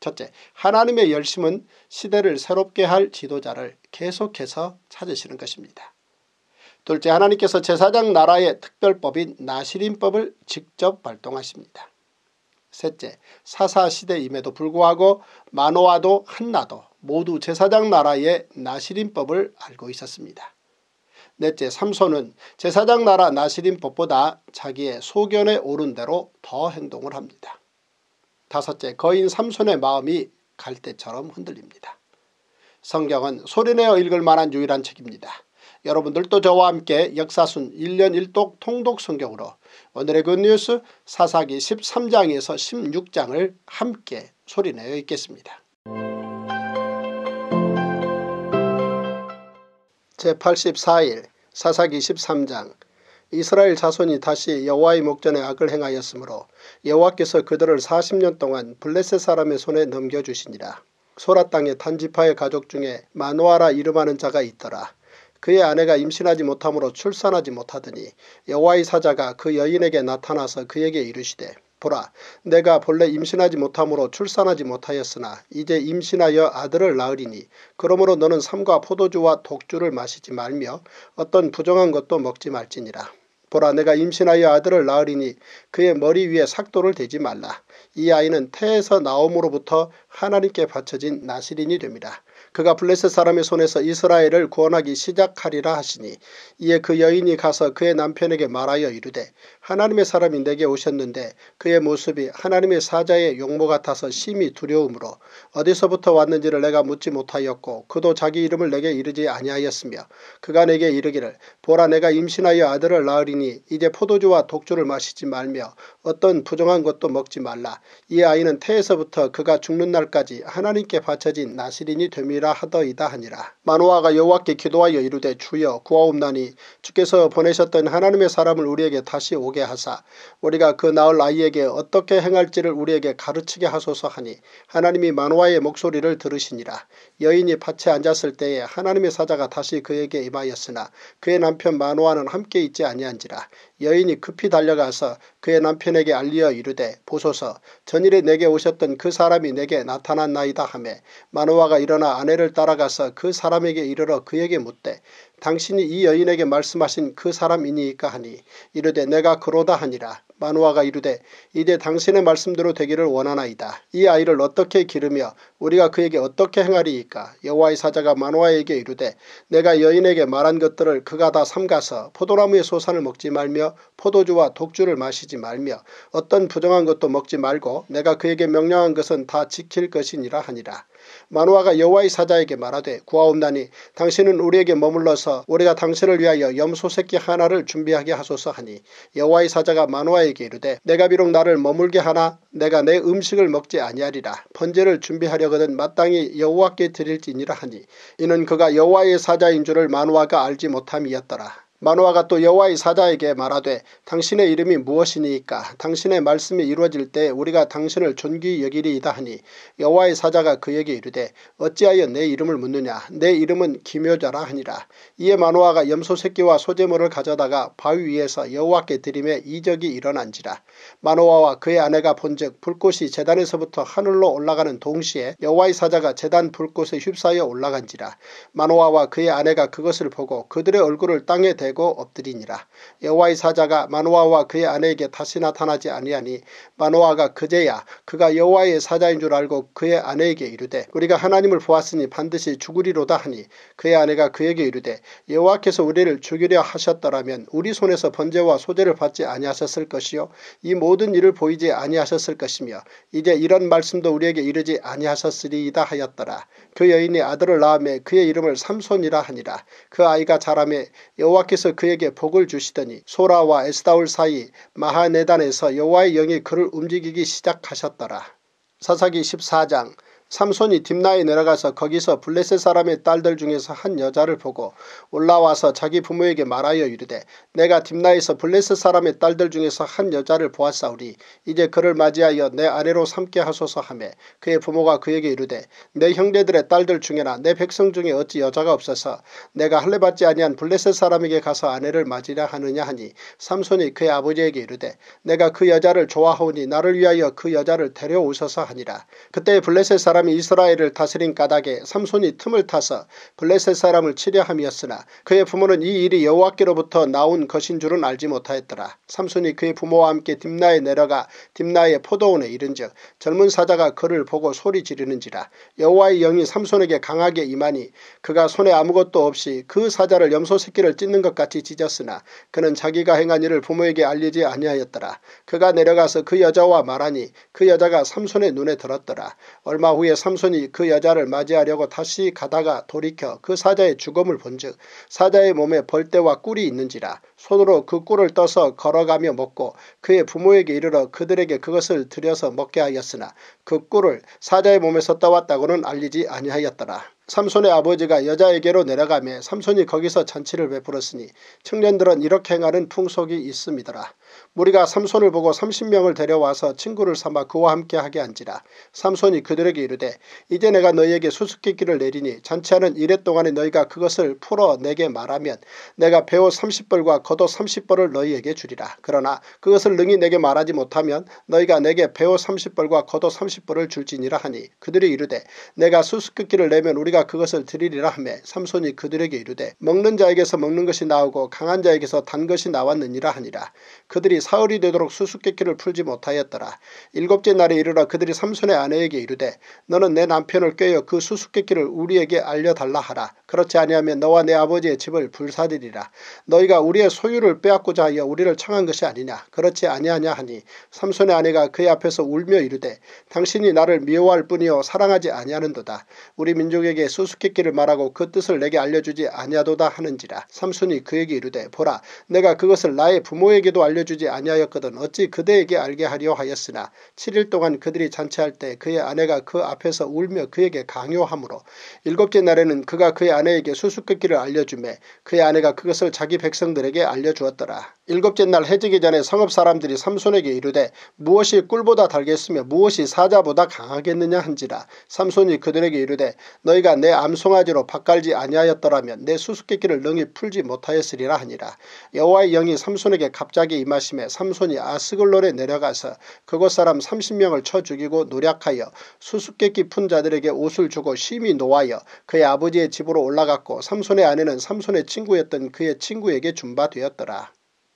첫째, 하나님의 열심은 시대를 새롭게 할 지도자를 계속해서 찾으시는 것입니다. 둘째, 하나님께서 제사장 나라의 특별법인 나시린법을 직접 발동하십니다. 셋째, 사사시대임에도 불구하고 마노아도 한나도 모두 제사장 나라의 나시린법을 알고 있었습니다. 넷째 삼손은 제사장 나라 나시린법보다 자기의 소견에 오른 대로 더 행동을 합니다. 다섯째 거인 삼손의 마음이 갈대처럼 흔들립니다. 성경은 소리내어 읽을 만한 유일한 책입니다. 여러분들도 저와 함께 역사순 1년 1독 통독 성경으로 오늘의 굿뉴스 그 사사기 13장에서 16장을 함께 소리내어 읽겠습니다. 제84일 사사기 13장 이스라엘 자손이 다시 여호와의 목전에 악을 행하였으므로 여호와께서 그들을 40년 동안 블레셋 사람의 손에 넘겨주시니라. 소라 땅의 단지파의 가족 중에 마노아라 이름하는 자가 있더라. 그의 아내가 임신하지 못함으로 출산하지 못하더니 여호와의 사자가 그 여인에게 나타나서 그에게 이르시되 보라 내가 본래 임신하지 못함으로 출산하지 못하였으나 이제 임신하여 아들을 낳으리니 그러므로 너는 삶과 포도주와 독주를 마시지 말며 어떤 부정한 것도 먹지 말지니라. 보라 내가 임신하여 아들을 낳으리니 그의 머리 위에 삭도를 대지 말라. 이 아이는 태에서 나옴으로부터 하나님께 바쳐진 나시린이 됩니다. 그가 블레셋 사람의 손에서 이스라엘을 구원하기 시작하리라 하시니 이에 그 여인이 가서 그의 남편에게 말하여 이르되 하나님의 사람이 내게 오셨는데 그의 모습이 하나님의 사자의 용모 같아서 심히 두려움으로 어디서부터 왔는지를 내가 묻지 못하였고 그도 자기 이름을 내게 이르지 아니하였으며 그가 내게 이르기를 보라 내가 임신하여 아들을 낳으리니 이제 포도주와 독주를 마시지 말며 어떤 부정한 것도 먹지 말라. 이 아이는 태에서부터 그가 죽는 날까지 하나님께 바쳐진 나시린이 됨이라 하더이다 하니라. 마노아가 여호와께 기도하여 이르되 주여 구하옵나니 주께서 보내셨던 하나님의 사람을 우리에게 다시 오게 하사 우리가 그 낳을 아이에게 어떻게 행할지를 우리에게 가르치게 하소서 하니 하나님이 마노아의 목소리를 들으시니라. 여인이 밭에 앉았을 때에 하나님의 사자가 다시 그에게 임하였으나 그의 남편 마노아는 함께 있지 아니한지라. 여인이 급히 달려가서 그의 남편 남편에게 알리어 이르되 보소서 전일에 내게 오셨던 그 사람이 내게 나타난나이다하매마누아가 일어나 아내를 따라가서 그 사람에게 이르러 그에게 묻되 당신이 이 여인에게 말씀하신 그 사람이니까 하니 이르되 내가 그러다 하니라 마누아가 이르되 이제 당신의 말씀대로 되기를 원하나이다. 이 아이를 어떻게 기르며 우리가 그에게 어떻게 행하리이까 여호와의 사자가 마누아에게 이르되 내가 여인에게 말한 것들을 그가 다 삼가서 포도나무의 소산을 먹지 말며 포도주와 독주를 마시지 말며 어떤 부정한 것도 먹지 말고 내가 그에게 명령한 것은 다 지킬 것이니라 하니라. 만화가 여호와의 사자에게 말하되 구하옵나니 당신은 우리에게 머물러서 우리가 당신을 위하여 염소 새끼 하나를 준비하게 하소서 하니 여호와의 사자가 만화에게 이르되 내가 비록 나를 머물게 하나 내가 내 음식을 먹지 아니하리라 번제를 준비하려거든 마땅히 여호와께 드릴지니라 하니 이는 그가 여호와의 사자인 줄을 만화가 알지 못함이었더라. 마노아가 또 여호와의 사자에게 말하되 당신의 이름이 무엇이니까 당신의 말씀이 이루어질 때 우리가 당신을 존귀 여기리이다 하니 여호와의 사자가 그에게 이르되 어찌하여 내 이름을 묻느냐 내 이름은 기묘자라 하니라 이에 마노아가 염소 새끼와 소재물을 가져다가 바위 위에서 여호와께 드림에 이적이 일어난지라 마노아와 그의 아내가 본즉 불꽃이 재단에서부터 하늘로 올라가는 동시에 여호와의 사자가 재단 불꽃에 휩싸여 올라간지라 마노아와 그의 아내가 그것을 보고 그들의 얼굴을 땅에 대 깨고 엎드리니라. 여호와의 사자가 마노아와 그의 아내에게 다시 나타나지 아니하니 마노아가 그제야 그가 여호와의 사자인 줄 알고 그의 아내에게 이르되 우리가 하나님을 보았으니 반드시 죽으리로다 하니 그의 아내가 그에게 이르되 여호와께서 우리를 죽이려 하셨더라면 우리 손에서 번제와 소제를 받지 아니하셨을 것이요 이 모든 일을 보이지 아니하셨을 것이며 이제 이런 말씀도 우리에게 이르지 아니하셨으리이다 하였더라. 그 여인이 아들을 낳음에 그의 이름을 삼손이라 하니라. 그 아이가 자라매 여호와께서 여호와께서 그에게 복을 주시더니 소라와 에스다울 사이 마하네단에서 여호와의 영이 그를 움직이기 시작하셨더라. 사사기 14장 삼손이 딥나에 내려가서 거기서 블레셋 사람의 딸들 중에서 한 여자를 보고 올라와서 자기 부모에게 말하여 이르되 내가 딥나에서 블레셋 사람의 딸들 중에서 한 여자를 보았사오리 이제 그를 맞이하여 내 아내로 삼게 하소서 하매 그의 부모가 그에게 이르되 내 형제들의 딸들 중에나 내 백성 중에 어찌 여자가 없어서 내가 할례받지 아니한 블레셋 사람에게 가서 아내를 맞이라 하느냐 하니 삼손이 그의 아버지에게 이르되 내가 그 여자를 좋아하오니 나를 위하여 그 여자를 데려오소서 하니라 그때 블레셋 사람 사람이 이스라엘을 다스린 까닭에 삼손이 틈을 타서 블레셋 사람을 치려 함이었으나 그의 부모는 이 일이 여호와께로부터 나온 것인 줄은 알지 못하였더라. 삼손이 그의 부모와 함께 딥나에 내려가 딥나의 포도원에 이른즉 젊은 사자가 그를 보고 소리 지르는지라 여호와의 영이 삼손에게 강하게 임하니 그가 손에 아무것도 없이 그 사자를 염소 새끼를 찢는 것 같이 찢었으나 그는 자기가 행한 일을 부모에게 알리지 아니하였더라. 그가 내려가서 그 여자와 말하니 그 여자가 삼손의 눈에 들었더라. 얼마 후에 후에 삼손이 그 여자를 맞이하려고 다시 가다가 돌이켜 그 사자의 죽음을 본즉 사자의 몸에 벌떼와 꿀이 있는지라 손으로 그 꿀을 떠서 걸어가며 먹고 그의 부모에게 이르러 그들에게 그것을 들여서 먹게 하였으나 그 꿀을 사자의 몸에서 떠왔다고는 알리지 아니하였더라. 삼손의 아버지가 여자에게로 내려가며 삼손이 거기서 잔치를 베풀었으니 청년들은 이렇게 행하는 풍속이 있습니다라 무리가 삼손을 보고 3 0 명을 데려와서 친구를 삼아 그와 함께 하게 한지라 삼손이 그들에게 이르되 이제 내가 너희에게 수수께끼를 내리니 잔치하는 이래 동안에 너희가 그것을 풀어 내게 말하면 내가 배우3 0 벌과 겉옷 3 0 벌을 너희에게 주리라 그러나 그것을 능히 내게 말하지 못하면 너희가 내게 배우3 0 벌과 겉옷 3 0 벌을 줄지니라 하니 그들이 이르되 내가 수수께끼를 내면 우리가 그것을 드리리라 하매 삼손이 그들에게 이르되 먹는 자에게서 먹는 것이 나오고 강한 자에게서 단 것이 나왔느니라 하니라 그들이 사흘이 되도록 수수께끼를 풀지 못하였더라. 일곱째 날에 이르러 그들이 삼손의 아내에게 이르되 너는 내 남편을 꾀어그 수수께끼를 우리에게 알려달라 하라. 그렇지 아니하면 너와 내 아버지의 집을 불사들이라. 너희가 우리의 소유를 빼앗고자 하여 우리를 청한 것이 아니냐. 그렇지 아니하냐 하니 삼손의 아내가 그의 앞에서 울며 이르되 당신이 나를 미워할 뿐이요 사랑하지 아니하는도다. 우리 민족에게 수수께끼를 말하고 그 뜻을 내게 알려주지 아니하도다 하는지라. 삼손이 그에게 이르되 보라 내가 그것을 나의 부모에게도 알려주지 아니하였거든 어찌 그대에게 알게 하려 하였으나 7일 동안 그들이 잔치할 때 그의 아내가 그 앞에서 울며 그에게 강요하므로 일곱째 날에는 그가 그의 아내에게 수수께끼를 알려주매 그의 아내가 그것을 자기 백성들에게 알려주었더라. 일곱째 날 해지기 전에 성읍 사람들이 삼손에게 이르되 무엇이 꿀보다 달겠으며 무엇이 사자보다 강하겠느냐 한지라 삼손이 그들에게 이르되 너희가 내 암송아지로 밭갈지 아니하였더라면 내 수수께끼를 능히 풀지 못하였으리라 하니라 여호와의 영이 삼손에게 갑자기 임하시며 때문에 삼손이 아스글론에 내려가서 그곳 사람 30명을 쳐 죽이고 노략하여 수수께끼 푼 자들에게 옷을 주고 심히 놓아여 그의 아버지의 집으로 올라갔고 삼손의 아내는 삼손의 친구였던 그의 친구에게 준바되었더라.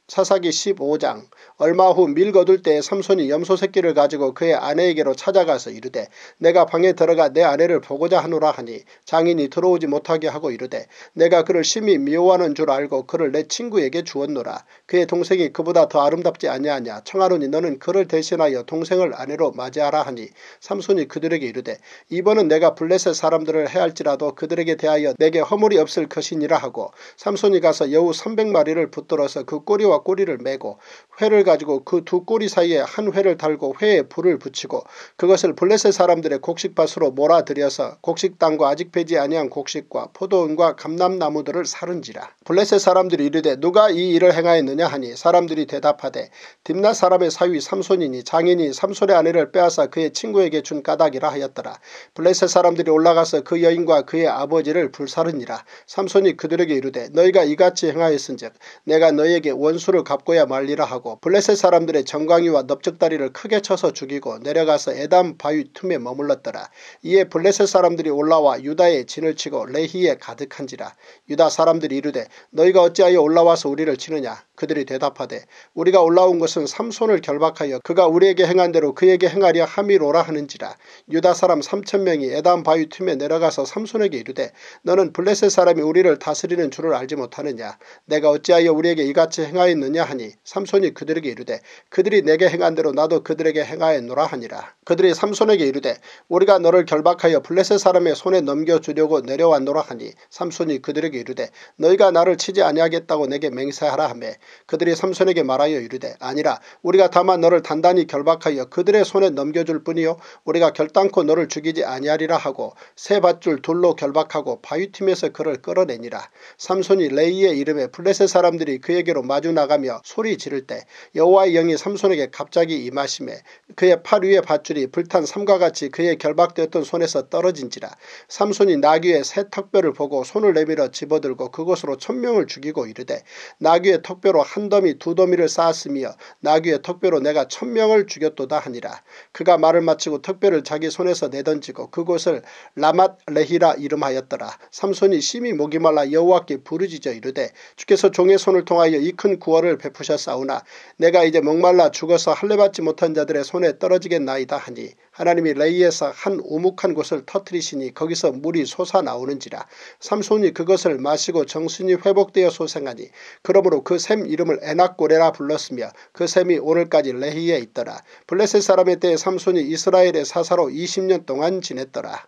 사사기 15장 얼마 후 밀거둘 때 삼손이 염소 새끼를 가지고 그의 아내에게로 찾아가서 이르되 내가 방에 들어가 내 아내를 보고자 하노라 하니 장인이 들어오지 못하게 하고 이르되 내가 그를 심히 미워하는 줄 알고 그를 내 친구에게 주었노라 그의 동생이 그보다 더 아름답지 아니하냐 청하노니 너는 그를 대신하여 동생을 아내로 맞이하라 하니 삼손이 그들에게 이르되 이번은 내가 블레셋 사람들을 해할지라도 그들에게 대하여 내게 허물이 없을 것이니라 하고 삼손이 가서 여우 300마리를 붙들어서 그 꼬리와 꼬리와 꼬리를 매고 회를 가지고 그 두 꼬리 사이에 한 회를 달고 회에 불을 붙이고 그것을 블레셋 사람들의 곡식밭으로 몰아들여서 곡식당과 아직 배지 아니한 곡식과 포도원과 감람나무들을 사른지라. 블레셋 사람들이 이르되 누가 이 일을 행하였느냐 하니 사람들이 대답하되 딥나 사람의 사위 삼손이니 장인이 삼손의 아내를 빼앗아 그의 친구에게 준 까닭이라 하였더라. 블레셋 사람들이 올라가서 그 여인과 그의 아버지를 불사르니라. 삼손이 그들에게 이르되 너희가 이같이 행하였은즉 내가 너희에게 원수 원수를 갚고야 말리라 하고 블레셋 사람들의 정강이와 넓적다리를 크게 쳐서 죽이고 내려가서 에담 바위 틈에 머물렀더라. 이에 블레셋 사람들이 올라와 유다에 진을 치고 레히에 가득한지라. 유다 사람들이 이르되 너희가 어찌하여 올라와서 우리를 치느냐. 그들이 대답하되 우리가 올라온 것은 삼손을 결박하여 그가 우리에게 행한 대로 그에게 행하려 함이로라 하는지라. 유다 사람 삼천명이 에담 바위 틈에 내려가서 삼손에게 이르되 너는 블레셋 사람이 우리를 다스리는 줄을 알지 못하느냐. 내가 어찌하여 우리에게 이같이 행하여 있느냐 하니 삼손이 그들에게 이르되 그들이 내게 행한 대로 나도 그들에게 행하였노라 하니라. 그들이 삼손에게 이르되 우리가 너를 결박하여 블레셋 사람의 손에 넘겨주려고 내려왔노라 하니 삼손이 그들에게 이르되 너희가 나를 치지 아니하겠다고 내게 맹세하라 하며 그들이 삼손에게 말하여 이르되 아니라 우리가 다만 너를 단단히 결박하여 그들의 손에 넘겨줄 뿐이요 우리가 결단코 너를 죽이지 아니하리라 하고 세 밧줄 둘로 결박하고 바위틈에서 그를 끌어내니라. 삼손이 레이의 이름에 블레셋 사람들이 그에게로 마주 나 뛰어가며 소리 지를 때 여호와의 영이 삼손에게 갑자기 임하심에 그의 팔 위의 밧줄이 불탄 삼과 같이 그의 결박되었던 손에서 떨어진지라 삼손이 나귀의 새 턱뼈를 보고 손을 내밀어 집어들고 그것으로 천명을 죽이고 이르되 나귀의 턱뼈로 한 더미 두 더미를 쌓았으며 나귀의 턱뼈로 내가 천명을 죽였도다 하니라 그가 말을 마치고 턱뼈를 자기 손에서 내던지고 그곳을 라맛 레히라 이름하였더라 삼손이 심히 목이 말라 여호와께 부르짖어 이르되 주께서 종의 손을 통하여 이 큰 구원 구월을 베푸셨사오나 내가 이제 목말라 죽어서 할례받지 못한 자들의 손에 떨어지겠나이다 하니 하나님이 레이에서 한 우묵한 곳을 터트리시니 거기서 물이 솟아나오는지라 삼손이 그것을 마시고 정신이 회복되어 소생하니 그러므로 그 샘 이름을 에나꼬레라 불렀으며 그 샘이 오늘까지 레이에 있더라. 블레셋 사람의 때에 삼손이 이스라엘의 사사로 20년 동안 지냈더라.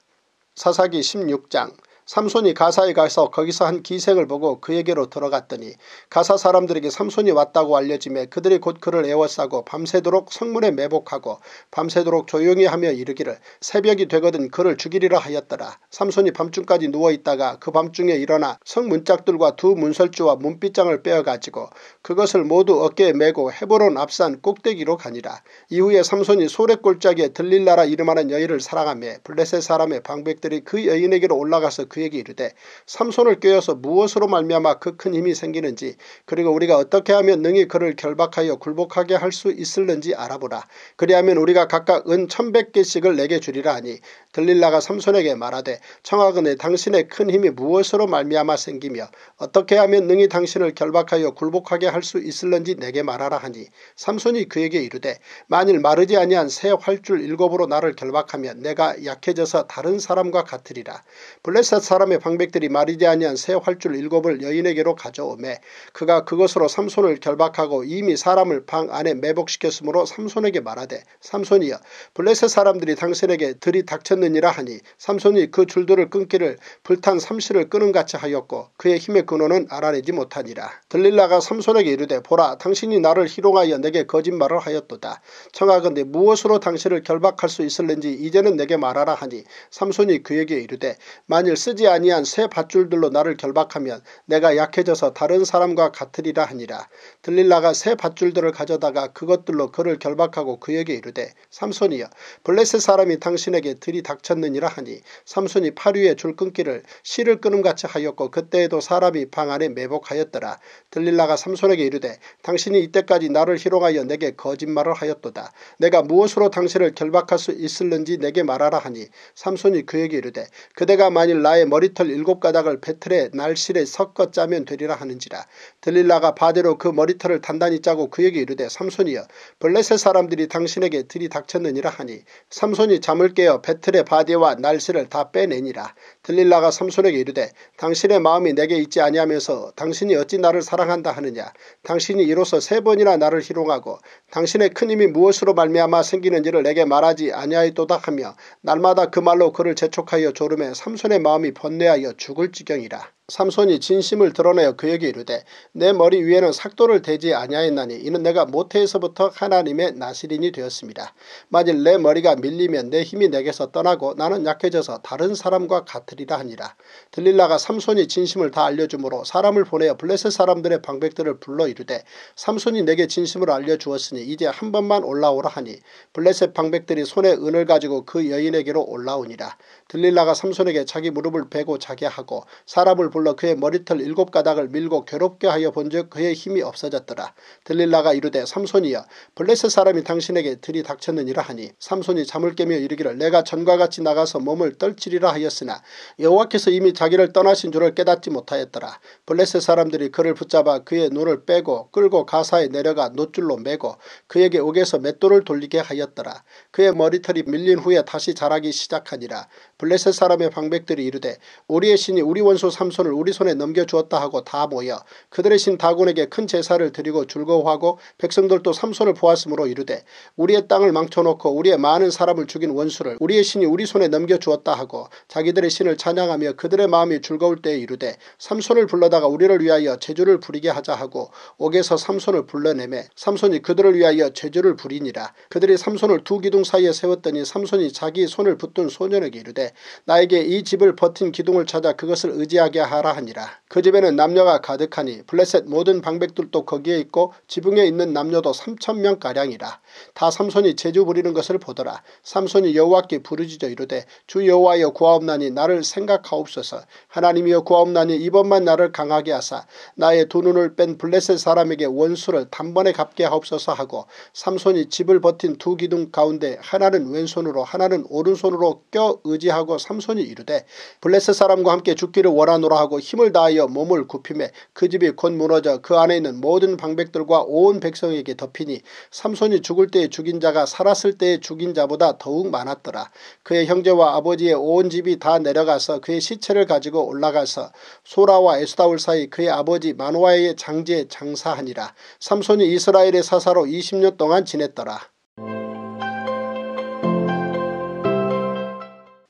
사사기 16장 삼손이 가사에 가서 거기서 한 기생을 보고 그에게로 들어갔더니 가사 사람들에게 삼손이 왔다고 알려지에 그들이 곧 그를 애워싸고 밤새도록 성문에 매복하고 밤새도록 조용히 하며 이르기를 새벽이 되거든 그를 죽이리라 하였더라. 삼손이 밤중까지 누워있다가 그 밤중에 일어나 성문짝들과 두 문설주와 문빗장을 빼어가지고 그것을 모두 어깨에 메고 해보론 앞산 꼭대기로 가니라. 이후에 삼손이 소래골짜기에 들릴라라 이름하는 여인을 사랑하며 블레셋 사람의 방백들이 그 여인에게로 올라가서 그에게 이르되 삼손을 꿰어서 무엇으로 말미암아 그 큰 힘이 생기는지 그리고 우리가 어떻게 하면 능히 그를 결박하여 굴복하게 할 수 있을는지 알아보라. 그리하면 우리가 각각 은 천백 개씩을 내게 주리라 하니 들릴라가 삼손에게 말하되 청하근에 당신의 큰 힘이 무엇으로 말미암아 생기며 어떻게 하면 능히 당신을 결박하여 굴복하게 할 수 있을는지 내게 말하라 하니 삼손이 그에게 이르되 만일 마르지 아니한 새 활줄 일곱으로 나를 결박하면 내가 약해져서 다른 사람과 같으리라. 블레셋 사람의 방백들이 마르지 아니한 새 활줄 일곱을 여인에게로 가져오매 그가 그것으로 삼손을 결박하고 이미 사람을 방 안에 매복시켰으므로 삼손에게 말하되 삼손이여 블레셋 사람들이 당신에게 들이닥쳤느니라 하니 삼손이 그 줄들을 끊기를 불탄 삼실을 끄는같이 하였고 그의 힘의 근원은 알아내지 못하니라. 들릴라가 삼손에게 이르되 보라 당신이 나를 희롱하여 내게 거짓말을 하였도다. 청하건대 무엇으로 당신을 결박할 수 있을는지 이제는 내게 말하라 하니 삼손이 그에게 이르되 만일 쓰 쓰지 아니한 새 밧줄들로 나를 결박하면 내가 약해져서 다른 사람과 같으리라 하니라. 들릴라가 새 밧줄들을 가져다가 그것들로 그를 결박하고 그에게 이르되 삼손이여 블레셋 사람이 당신에게 들이닥쳤느니라 하니 삼손이 파류에 줄 끊기를 실을 끊음같이 하였고 그때에도 사람이 방 안에 매복하였더라. 들릴라가 삼손에게 이르되 당신이 이때까지 나를 희롱하여 내게 거짓말을 하였도다. 내가 무엇으로 당신을 결박할 수 있을는지 내게 말하라 하니 삼손이 그에게 이르되 그대가 만일 나의 머리털 일곱 가닥을 배틀에 날실에 섞어 짜면 되리라 하는지라 들릴라가 바대로 그 머리털을 단단히 짜고 그에게 이르되 삼손이여 블레셋 사람들이 당신에게 들이닥쳤느니라 하니 삼손이 잠을 깨어 배틀의 바디와 날실을 다 빼내니라 들릴라가 삼손에게 이르되 당신의 마음이 내게 있지 아니하면서 당신이 어찌 나를 사랑한다 하느냐 당신이 이로써 세 번이나 나를 희롱하고 당신의 큰 힘이 무엇으로 말미암아 생기는 일을 내게 말하지 아니하이도다 하며 날마다 그 말로 그를 재촉하여 졸음에 삼손의 마음이 번뇌하여 죽을 지경이라 삼손이 진심을 드러내어 그에게 이르되 내 머리 위에는 삭도를 대지 아니하였나니 이는 내가 모태에서부터 하나님의 나시린이 되었습니다. 만일 내 머리가 밀리면 내 힘이 내게서 떠나고 나는 약해져서 다른 사람과 같으리라 하니라. 들릴라가 삼손이 진심을 다 알려주므로 사람을 보내어 블레셋 사람들의 방백들을 불러 이르되 삼손이 내게 진심을 알려주었으니 이제 한 번만 올라오라 하니 블레셋 방백들이 손에 은을 가지고 그 여인에게로 올라오니라. 들릴라가 삼손에게 자기 무릎을 베고 자게 하고 사람을 불러 그의 머리털 일곱 가닥을 밀고 괴롭게 하여 본즉 그의 힘이 없어졌더라. 들릴라가 이르되 삼손이여 블레셋 사람이 당신에게 들이닥쳤느니라 하니 삼손이 잠을 깨며 이르기를 내가 전과 같이 나가서 몸을 떨치리라 하였으나 여호와께서 이미 자기를 떠나신 줄을 깨닫지 못하였더라. 블레셋 사람들이 그를 붙잡아 그의 눈을 빼고 끌고 가사에 내려가 노줄로 메고 그에게 옥에서 맷돌을 돌리게 하였더라. 그의 머리털이 밀린 후에 다시 자라기 시작하니라. 블레셋 사람의 방백들이 이르되 우리의 신이 우리 원수 삼손 성전을 우리 손에 넘겨주었다 하고 다 모여 그들의 신다군에게큰 제사를 드리고 즐거워하고 백성들도 삼손을 보았으므로 이르되 우리의 땅을 망쳐놓고 우리의 많은 사람을 죽인 원수를 우리의 신이 우리 손에 넘겨주었다 하고 자기들의 신을 찬양하며 그들의 마음이 즐거울 때에 이르되 삼손을 불러다가 우리를 위하여 제주를 부리게 하자 하고 옥에서 삼손을 불러내매 삼손이 그들을 위하여 제주를 부리니라 그들이 삼손을 두 기둥 사이에 세웠더니 삼손이 자기 손을 붙든 소년에게 이르되 나에게 이 집을 버틴 기둥을 찾아 그것을 의지하게 하 가라 하니라. 그 집에는 남녀가 가득하니 블레셋 모든 방백들도 거기에 있고 지붕에 있는 남녀도 삼천명가량이라. 다 삼손이 제주 부리는 것을 보더라. 삼손이 여호와께 부르짖어 이르되 주 여호와여 구하옵나니 나를 생각하옵소서 하나님이여 구하옵나니 이번만 나를 강하게 하사 나의 두 눈을 뺀 블레셋 사람에게 원수를 단번에 갚게 하옵소서 하고 삼손이 집을 버틴 두 기둥 가운데 하나는 왼손으로 하나는 오른손으로 껴 의지하고 삼손이 이르되 블레셋 사람과 함께 죽기를 원하노라 하고 하고 힘을 다하여 몸을 굽히에그 집이 곧 무너져 그 안에 있는 모든 방백들과 온 백성에게 덮이니 삼손이 죽을 때에 죽인 자가 살았을 때에 죽인 자보다 더욱 많았더라. 그의 형제와 아버지의 온 집이 다 내려가서 그의 시체를 가지고 올라가서 소라와 에스다울 사이 그의 아버지 마노아의 장지에 장사하니라. 삼손이 이스라엘의 사사로 20년 동안 지냈더라.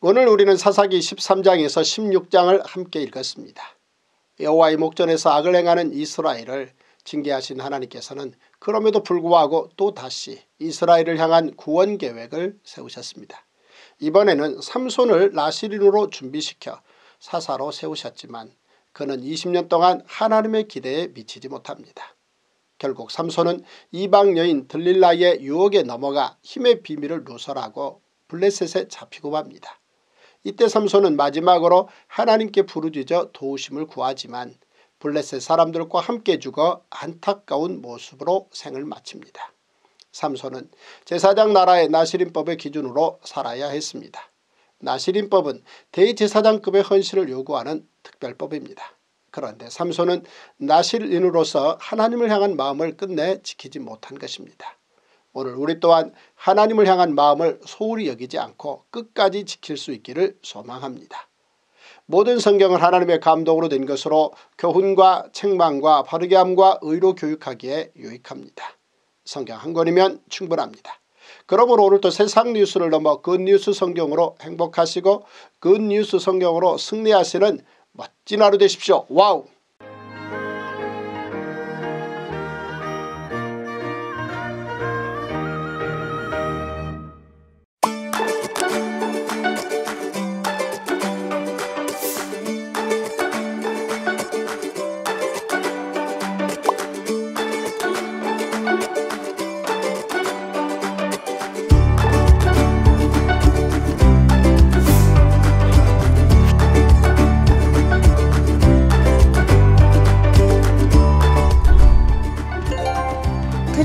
오늘 우리는 사사기 13장에서 16장을 함께 읽었습니다. 여호와의 목전에서 악을 행하는 이스라엘을 징계하신 하나님께서는 그럼에도 불구하고 또다시 이스라엘을 향한 구원 계획을 세우셨습니다. 이번에는 삼손을 라시린으로 준비시켜 사사로 세우셨지만 그는 20년 동안 하나님의 기대에 미치지 못합니다. 결국 삼손은 이방 여인 들릴라의 유혹에 넘어가 힘의 비밀을 누설하고 블레셋에 잡히고 맙니다. 이때 삼손은 마지막으로 하나님께 부르짖어 도우심을 구하지만 블레셋 사람들과 함께 죽어 안타까운 모습으로 생을 마칩니다. 삼손은 제사장 나라의 나시린법의 기준으로 살아야 했습니다. 나시린법은 대제사장급의 헌신을 요구하는 특별법입니다. 그런데 삼손은 나실인으로서 하나님을 향한 마음을 끝내 지키지 못한 것입니다. 오늘 우리 또한 하나님을 향한 마음을 소홀히 여기지 않고 끝까지 지킬 수 있기를 소망합니다. 모든 성경을 하나님의 감동으로 된 것으로 교훈과 책망과 바르게함과 의로 교육하기에 유익합니다. 성경 한 권이면 충분합니다. 그러므로 오늘도 세상 뉴스를 넘어 굿뉴스 그 성경으로 행복하시고 굿뉴스 그 성경으로 승리하시는 멋진 하루 되십시오. 와우!